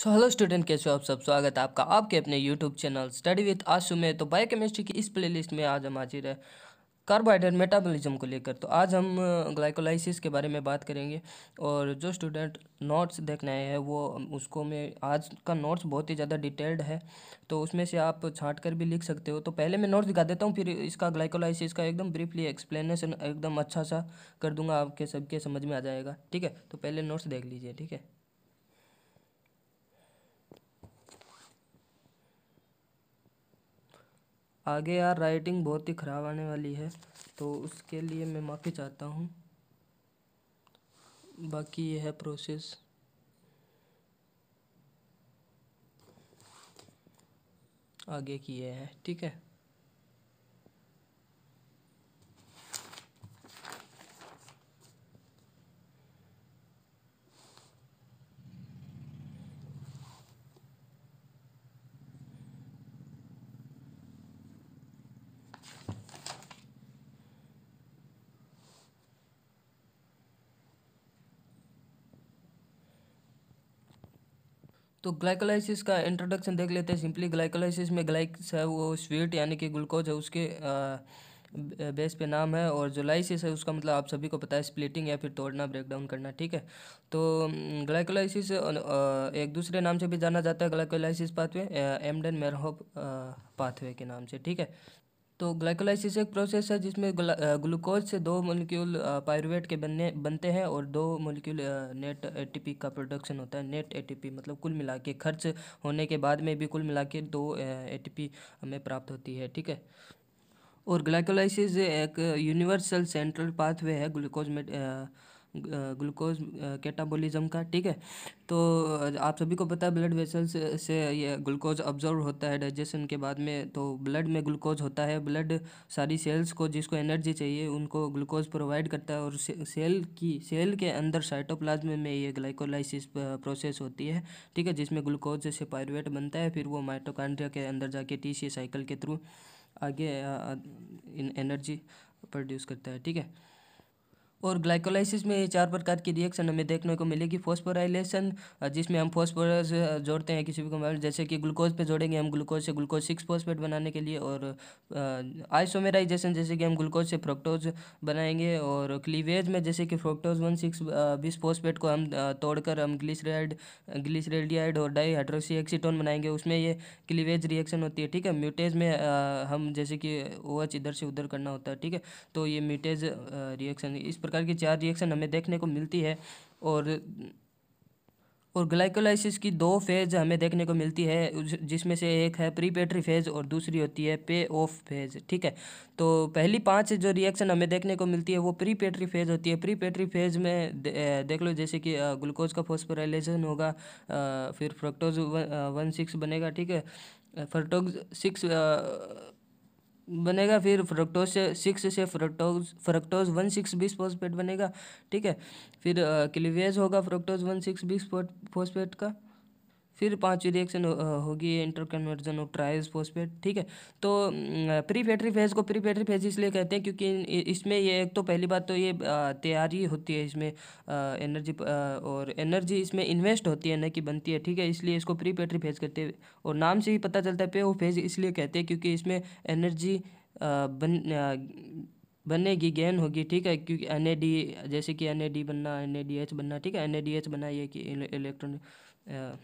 so hello student कैसे हो आप सब स्वागत है आपका आपके अपने YouTube channel study with Ashu में तो बायोकेमिस्ट्री की इस प्लेलिस्ट में आज हम हाजिर है कार्बोहाइड्रेट मेटाबॉलिज्म को लेकर तो आज हम ग्लाइकोलाइसिस के बारे में बात करेंगे और जो स्टूडेंट नोट्स देखने आए हैं वो उसको मैं आज का नोट्स बहुत ही ज़्यादा डिटेल्ड है तो उसमें से आप छाँट कर भी लिख सकते हो तो पहले मैं नोट्स दिखा देता हूँ फिर इसका ग्लाइकोलाइसिस का एकदम ब्रीफली एक्सप्लेनेशन एकदम अच्छा सा कर दूंगा आपके सबके समझ में आ जाएगा ठीक है तो पहले नोट्स देख लीजिए ठीक है आगे यार राइटिंग बहुत ही ख़राब आने वाली है तो उसके लिए मैं माफ़ी चाहता हूँ बाकी यह है प्रोसेस आगे की ये है ठीक है तो ग्लाइकोलाइसिस का इंट्रोडक्शन देख लेते हैं सिंपली ग्लाइकोलाइसिस में ग्लाइक्स है वो स्वीट यानी कि ग्लूकोज है उसके बेस पे नाम है और जो लाइसिस है उसका मतलब आप सभी को पता है स्प्लिटिंग या फिर तोड़ना ब्रेकडाउन करना ठीक है तो ग्लाइकोलाइसिस एक दूसरे नाम से भी जाना जाता है glycolysis pathway Embden Meyerhof pathway के नाम से ठीक है तो ग्लाइकोलाइसिस एक प्रोसेस है जिसमें ग्लूकोज से दो मोलिक्यूल पायरुवेट के बनने बनते हैं और दो मोलिक्यूल नेट एटीपी का प्रोडक्शन होता है नेट एटीपी मतलब कुल मिला के खर्च होने के बाद में भी कुल मिला के दो एटीपी हमें प्राप्त होती है ठीक है और ग्लाइकोलाइसिस एक यूनिवर्सल सेंट्रल पाथवे है ग्लूकोज में ग्लूकोज कैटाबोलिज़्म का ठीक है तो आप सभी को पता है ब्लड वेसल्स से ये ग्लूकोज ऑब्जर्व होता है डाइजेशन के बाद में तो ब्लड में ग्लूकोज होता है ब्लड सारी सेल्स को जिसको एनर्जी चाहिए उनको ग्लूकोज प्रोवाइड करता है और से, सेल की सेल के अंदर साइटोप्लाज्म में ये ग्लाइकोलाइसिस प्रोसेस होती है ठीक है जिसमें ग्लूकोज से पायरवेट बनता है फिर वो माइटोकांड्रिया के अंदर जाके टी साइकिल के थ्रू आगे इन एनर्जी प्रोड्यूस करता है ठीक है और ग्लाइकोलाइसिस में चार प्रकार की रिएक्शन हमें देखने को मिलेगी फॉस्फोराइलेशन जिसमें हम फॉस्फोरस जोड़ते हैं किसी भी कंपाउंड जैसे कि ग्लूकोज पे जोड़ेंगे हम ग्लूकोज से ग्लूकोज सिक्स फॉस्फेट बनाने के लिए और आइसोमेराइजेशन जैसे कि हम ग्लूकोज से फ्रोक्टोज बनाएंगे और क्लीवेज में जैसे कि fructose one six bis phosphate को हम तोड़कर हम ग्लिसराइड ग्लिसरेडियाइड और डाई एक्सीटोन बनाएंगे उसमें ये क्लीवेज रिएक्शन होती है ठीक है म्यूटेज में हम जैसे कि ओ OH इधर से उधर करना होता है ठीक है तो ये म्यूटेज रिएक्शन इस प्रकार की चार रिएक्शन हमें देखने को मिलती है और और ग्लाइकोलाइसिस की दो फेज़ हमें देखने को मिलती है जिसमें से एक है प्रीपेटरी फेज़ और दूसरी होती है पे ऑफ फेज़ ठीक है तो पहली पांच जो रिएक्शन हमें देखने को मिलती है वो प्रीपेटरी फेज़ होती है प्रीपेटरी फेज़ में देख लो जैसे कि ग्लूकोज का फोस्फोराइलेशन होगा फिर फ्रक्टोज वन, वन सिक्स बनेगा ठीक है फर्टोज सिक्स बनेगा फिर फ्रक्टोज से सिक्स से fructose fructose one six bis phosphate बनेगा ठीक है फिर क्लिवेज होगा fructose one six bis phosphate का फिर पांचवी रिएक्शन होगी inter conversion of triose phosphate ठीक है तो प्री फैटरी फेज को प्री फैटरी फेज इसलिए कहते हैं क्योंकि इसमें ये एक तो पहली बात तो ये तैयारी होती है इसमें एनर्जी और एनर्जी इसमें इन्वेस्ट होती है ना कि बनती है ठीक है इसलिए इसको प्री फैटरी फेज कहते हैं और नाम से ही पता चलता है पे वो फेज इसलिए कहते हैं क्योंकि इसमें एनर्जी बन बनेगी गेन होगी ठीक है क्योंकि एन ए डी जैसे कि एन ए डी बनना एन ए डी एच बनना ठीक है एन ए डी एच बना ये कि इलेक्ट्रॉनिक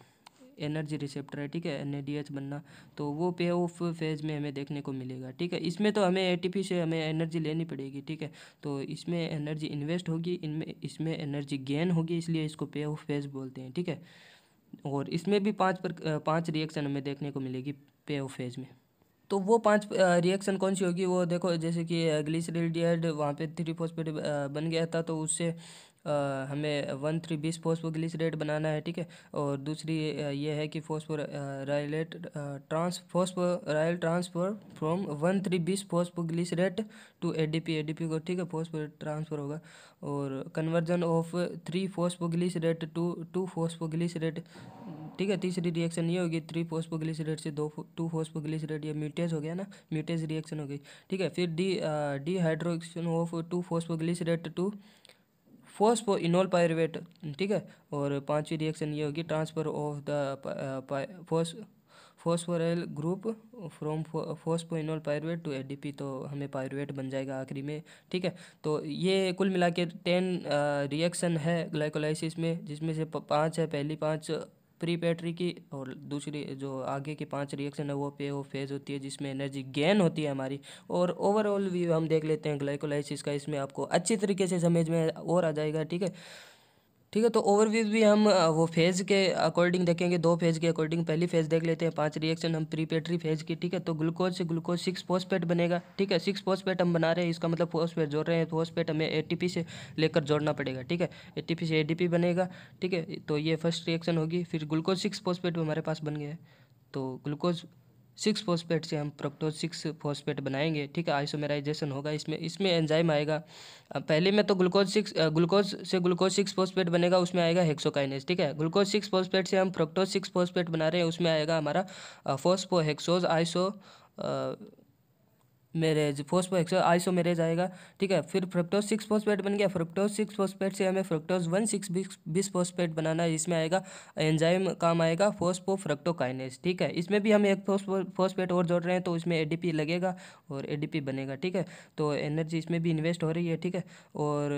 एनर्जी रिसेप्टर है ठीक है एन बनना तो वो पे ऑफ फेज में हमें देखने को मिलेगा ठीक है इसमें तो हमें ए से हमें एनर्जी लेनी पड़ेगी ठीक है तो इसमें एनर्जी इन्वेस्ट होगी इनमें इसमें एनर्जी गेन होगी इसलिए इसको पे ऑफ फेज बोलते हैं ठीक है और इसमें भी पाँच पर पाँच रिएक्शन हमें देखने को मिलेगी पे ऑफ फेज में तो वो पांच रिएक्शन कौन सी होगी वो देखो जैसे कि ग्लिसरिडियड वहाँ पे थ्री फोस्फेट बन गया था तो उससे हमें वन थ्री बीस रेट बनाना है ठीक है और दूसरी ये है कि रायलेट ट्रांस रायल transfer from one three bis rate to D P को ठीक है फोस्फो ट्रांसफर होगा और conversion of three rate to two rate ठीक है तीसरी रिएक्शन ये होगी थ्री रेट से दो टू रेट ये म्यूटेज हो गया ना म्यूटेज रिएक्शन हो गई ठीक है फिर डी डी हाइड्रोक्शन of two rate to phospho enol pyruvate ठीक है और पांचवी रिएक्शन ये होगी transfer of the phosphoryl group from enol pyruvate to ADP तो हमें पायरवेट बन जाएगा आखिरी में ठीक है तो ये कुल मिला के टेन रिएक्शन uh, है ग्लाइकोलाइसिस में जिसमें से पाँच है पहली पाँच प्री बैटरी की और दूसरी जो आगे की पांच रिएक्शन है वो पे ऑफ फेज होती है जिसमें एनर्जी गेन होती है हमारी और ओवरऑल व्यू हम देख लेते हैं ग्लाइकोलाइसिस का इसमें आपको अच्छी तरीके से समझ में और आ जाएगा ठीक है ठीक है तो ओवरव्यू भी हम वो फेज़ के अकॉर्डिंग देखेंगे दो फेज़ के अकॉर्डिंग पहली फेज़ देख लेते हैं पांच रिएक्शन हम प्रीपेटरी फेज़ की ठीक है तो ग्लूकोज से ग्लूकोज सिक्स फोस्पेट बनेगा ठीक है सिक्स फोस्पेट हम बना रहे हैं इसका मतलब फोस्पेट जोड़ रहे हैं फोस्पेट हमें ए से लेकर जोड़ना पड़ेगा ठीक है ए से ए बनेगा ठीक है तो ये फर्स्ट रिएक्शन होगी फिर ग्लूकोज सिक्स फोस्पेट हमारे पास बन गया है तो ग्लूकोज सिक्स फॉस्फेट से हम प्रोक्टोज सिक्स फोस्पेट बनाएंगे ठीक है आइसोमेराइजेशन होगा इसमें इसमें एंजाइम आएगा पहले में तो ग्लूकोज सिक्स ग्लूकोज से ग्लूकोज सिक्स फॉस्फेट बनेगा उसमें आएगा हेक्सोकाइनेज ठीक है ग्लूकोज सिक्स फोस्पेट से हम प्रोक्टोज सिक्स फॉस्फेट बना रहे हैं उसमें आएगा हमारा हेक्सोज आइसो मेरेज फोस्फोक्स आइसो मेरेज आएगा ठीक है फिर फ्रक्टोज सिक्स फॉस्फेट बन गया फ्रक्टोज सिक्स फॉस्फेट से हमें fructose one six bis phosphate बनाना है इसमें आएगा एंजाइम काम आएगा फोस्फो फ्रक्टोकाइनेस ठीक है इसमें भी हम एक फॉस्फेट और जोड़ रहे हैं तो इसमें ए लगेगा और ए बनेगा ठीक है तो एनर्जी इसमें भी इन्वेस्ट हो रही है ठीक है और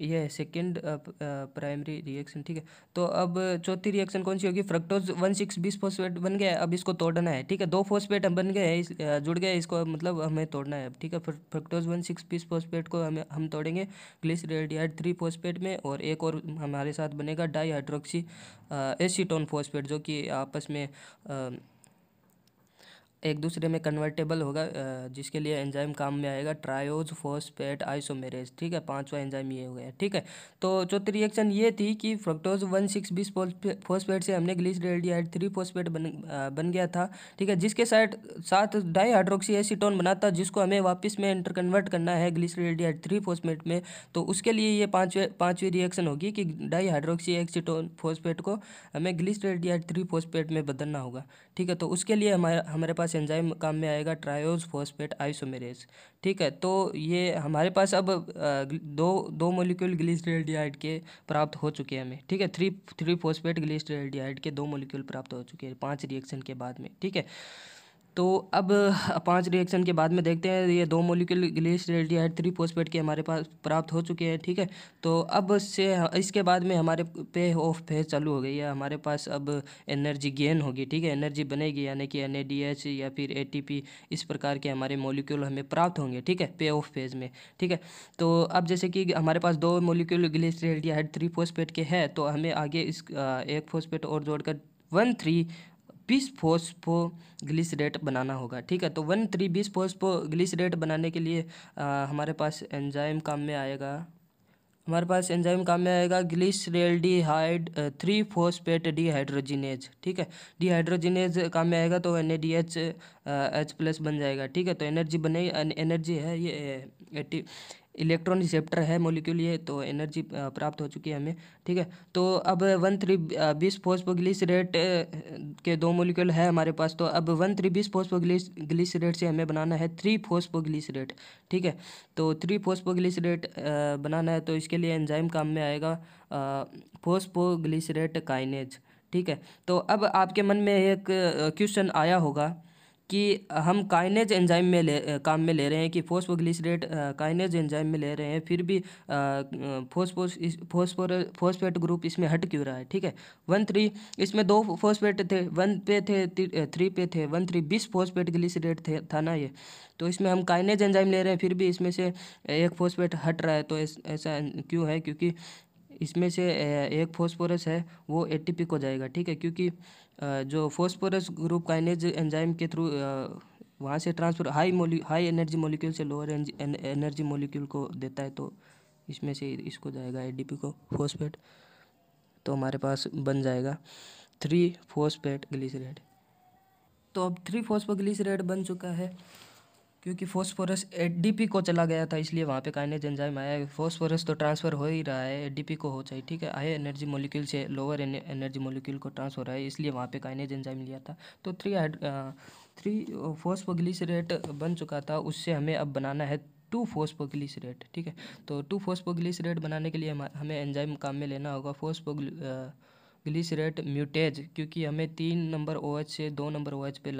ये है सेकेंड प्राइमरी रिएक्शन ठीक है तो अब चौथी रिएक्शन कौन सी होगी fructose one six bis phosphate बन गया है अब इसको तोड़ना है ठीक है दो फोर्सपेट हम बन गए हैं इस जुड़ गए इसको मतलब हमें तोड़ना है ठीक है फ्रक्टोज वन सिक्स बीस फोर्सपेट को हमें हम तोड़ेंगे रेडियाड थ्री फोर्सपेट में और एक और हमारे साथ बनेगा डाई हाइड्रोक्सी एसीटोन फोर्सपेट जो कि आपस में आ, एक दूसरे में कन्वर्टेबल होगा जिसके लिए एंजाइम काम में आएगा ट्रायोज फोस्पेट आइसोमेरेज ठीक है पांचवा एंजाइम ये हो गया ठीक है तो चौथी रिएक्शन ये थी कि fructose one six bis phosphate से हमने डेडियाइड थ्री फोस्पेट बन बन गया था ठीक है जिसके साथ साथ डाई हाइड्रोक्सी एसीटोन बना था जिसको हमें वापस में इंटर कन्वर्ट करना है डेडियाइड थ्री फोस्पेट में तो उसके लिए ये पाँचवें पाँचवीं रिएक्शन होगी कि डाई हाइड्रोक्सी एक्सीटोन फोस्पेट को हमें डेडियाइड थ्री फोस्पेट में बदलना होगा ठीक है तो उसके लिए हमारे हमारे पास एंजाइम काम में आएगा ट्रायोज फोस्फेट आइसोमेरेज ठीक है तो ये हमारे पास अब दो दो मोलिक्यूल ग्लिसरेडियाइड के प्राप्त हो चुके हैं हमें ठीक है थ्री थ्री फोस्फेट ग्लिसरेडियाइड के दो मोलिक्यूल प्राप्त हो चुके हैं पाँच रिएक्शन के बाद में ठीक है तो अब पांच रिएक्शन के बाद में देखते हैं ये दो मोलिक्यूल ग्लिसरेडियाइड थ्री पोस्पेट के हमारे पास प्राप्त हो चुके हैं ठीक है तो अब से इसके बाद में हमारे पे ऑफ फेज चालू हो गई है हमारे पास अब एनर्जी गेन होगी ठीक है एनर्जी बनेगी यानी कि एन या फिर ए इस प्रकार के हमारे मोलिक्यूल हमें प्राप्त होंगे ठीक है पे ऑफ फेज में ठीक है तो अब जैसे कि हमारे पास दो मोलिक्यूल ग्लिसरेडियाइड थ्री फोस्पेट के हैं तो हमें आगे इस एक फोस्पेट और जोड़कर वन थ्री बीस ग्लिसरेट बनाना होगा ठीक है तो वन थ्री बीस ग्लिसरेट बनाने के लिए आ, हमारे पास एंजाइम काम में आएगा हमारे पास एंजाइम काम में आएगा ग्लिसरेल्डिहाइड थ्री फोस्पेट डीहाइड्रोजिनेज ठीक है डीहाइड्रोजिनेज काम में आएगा तो एन एच एच प्लस बन जाएगा ठीक है तो एनर्जी बने एनर्जी है ये एटी इलेक्ट्रॉन रिसेप्टर है मोलिक्यूल ये तो एनर्जी प्राप्त हो चुकी है हमें ठीक है तो अब वन थ्री बीस रेट के दो मोलिक्यूल है हमारे पास तो अब वन थ्री बीस ग्लिस रेट से हमें बनाना है थ्री रेट ठीक है तो थ्री रेट बनाना है तो इसके लिए एंजाइम काम में आएगा रेट काइनेज ठीक है तो अब आपके मन में एक क्वेश्चन आया होगा कि हम काइनेज एंजाइम में ले काम में ले रहे हैं कि फोस्फोग्लिसरेट काइनेज एंजाइम में ले रहे हैं फिर भी फोस्फोस फोस्फोर फोस्फेट ग्रुप इसमें हट क्यों रहा है ठीक है वन थ्री इसमें दो फोस्फेट थे वन पे थे थ्री पे थे one three bis phosphate glycerate थे था ना ये तो इसमें हम काइनेज एंजाइम ले रहे हैं फिर भी इसमें से एक फोस्फेट हट रहा है तो ऐसा क्यों है क्योंकि इसमें से एक फॉस्फोरस है वो एटीपिक हो जाएगा ठीक है क्योंकि जो फॉस्फोरस ग्रुप काइनेज एंजाइम के थ्रू वहाँ से transfer high mole high energy molecule से लोअर एनर्जी मोलिक्यूल को देता है तो इसमें से इसको जाएगा ए को फोस्फेट तो हमारे पास बन जाएगा थ्री फोस्फेट ग्लिसरेट तो अब थ्री फोस्फोग्लिसरेट बन चुका है क्योंकि फॉस्फोरस एडीपी को चला गया था इसलिए वहाँ पे काइनेज एंजाइम आया फॉस्फोरस तो ट्रांसफ़र हो ही रहा है एडीपी को हो चाहिए ठीक है हाई एनर्जी मोलिक्यूल से लोअर एनर्जी मोलिक्यूल को ट्रांसफर रहा है इसलिए वहाँ पे काइनेज एंजाइम लिया था तो थ्री हाइड थ्री फोस्फोग्लिसरेट बन चुका था उससे हमें अब बनाना है टू फोस्फोग्लिसरेट ठीक है तो टू फोस्फोग्लिसरेट बनाने के लिए हमें एंजाइम काम में लेना होगा फोर्स ग्लिसरेट म्यूटेज क्योंकि हमें तीन नंबर ओ से दो नंबर ओ OH पे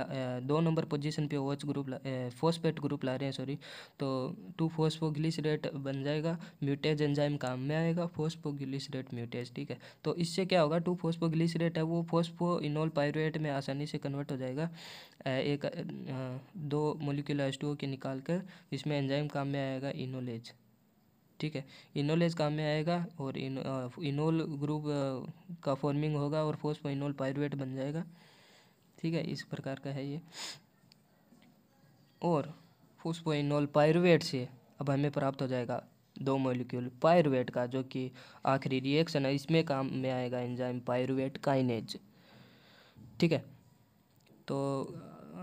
दो नंबर पोजीशन पे O group group phosphate group ला रहे हैं सॉरी तो टू रेट बन जाएगा म्यूटेज एंजाइम काम में आएगा रेट म्यूटेज ठीक है तो इससे क्या होगा टू रेट है वो फोस्फो इनोल पायरुएट में आसानी से कन्वर्ट हो जाएगा एक दो मोलिक्यूल एच के निकाल कर इसमें एंजाइम काम में आएगा इनोलेज ठीक है इनोलेज काम में आएगा और इन इनोल ग्रुप का फॉर्मिंग होगा और इनोल पायरुवेट बन जाएगा ठीक है इस प्रकार का है ये और इनोल पायरुवेट से अब हमें प्राप्त हो जाएगा दो मॉलिक्यूल पायरुवेट का जो कि आखिरी रिएक्शन है इसमें काम में आएगा एंजाइम पायरुवेट काइनेज ठीक है तो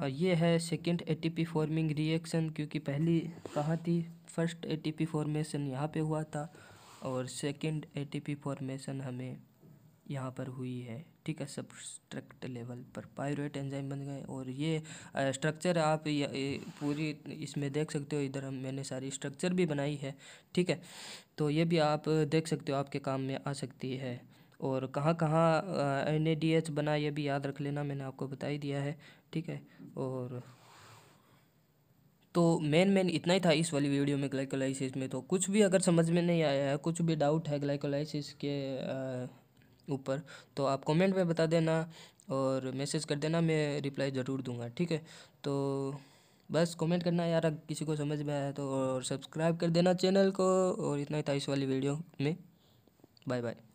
ये है सेकेंड एटीपी फॉर्मिंग रिएक्शन क्योंकि पहली कहाँ थी फर्स्ट एटीपी फॉर्मेशन यहाँ पे हुआ था और सेकंड एटीपी फॉर्मेशन हमें यहाँ पर हुई है ठीक है सबस्ट्रक्ट लेवल पर पायरेट एंजाइम बन गए और ये स्ट्रक्चर आप ये, ये पूरी इसमें देख सकते हो इधर हम मैंने सारी स्ट्रक्चर भी बनाई है ठीक है तो ये भी आप देख सकते हो आपके काम में आ सकती है और कहाँ कहाँ एन बना ये भी याद रख लेना मैंने आपको बता ही दिया है ठीक है और तो मेन मेन इतना ही था इस वाली वीडियो में ग्लाइकोलाइसिस में तो कुछ भी अगर समझ में नहीं आया है कुछ भी डाउट है ग्लाइकोलाइसिस के ऊपर तो आप कमेंट में बता देना और मैसेज कर देना मैं रिप्लाई ज़रूर दूंगा ठीक है तो बस कमेंट करना यार अगर किसी को समझ में आया तो और सब्सक्राइब कर देना चैनल को और इतना ही था इस वाली वीडियो में बाय बाय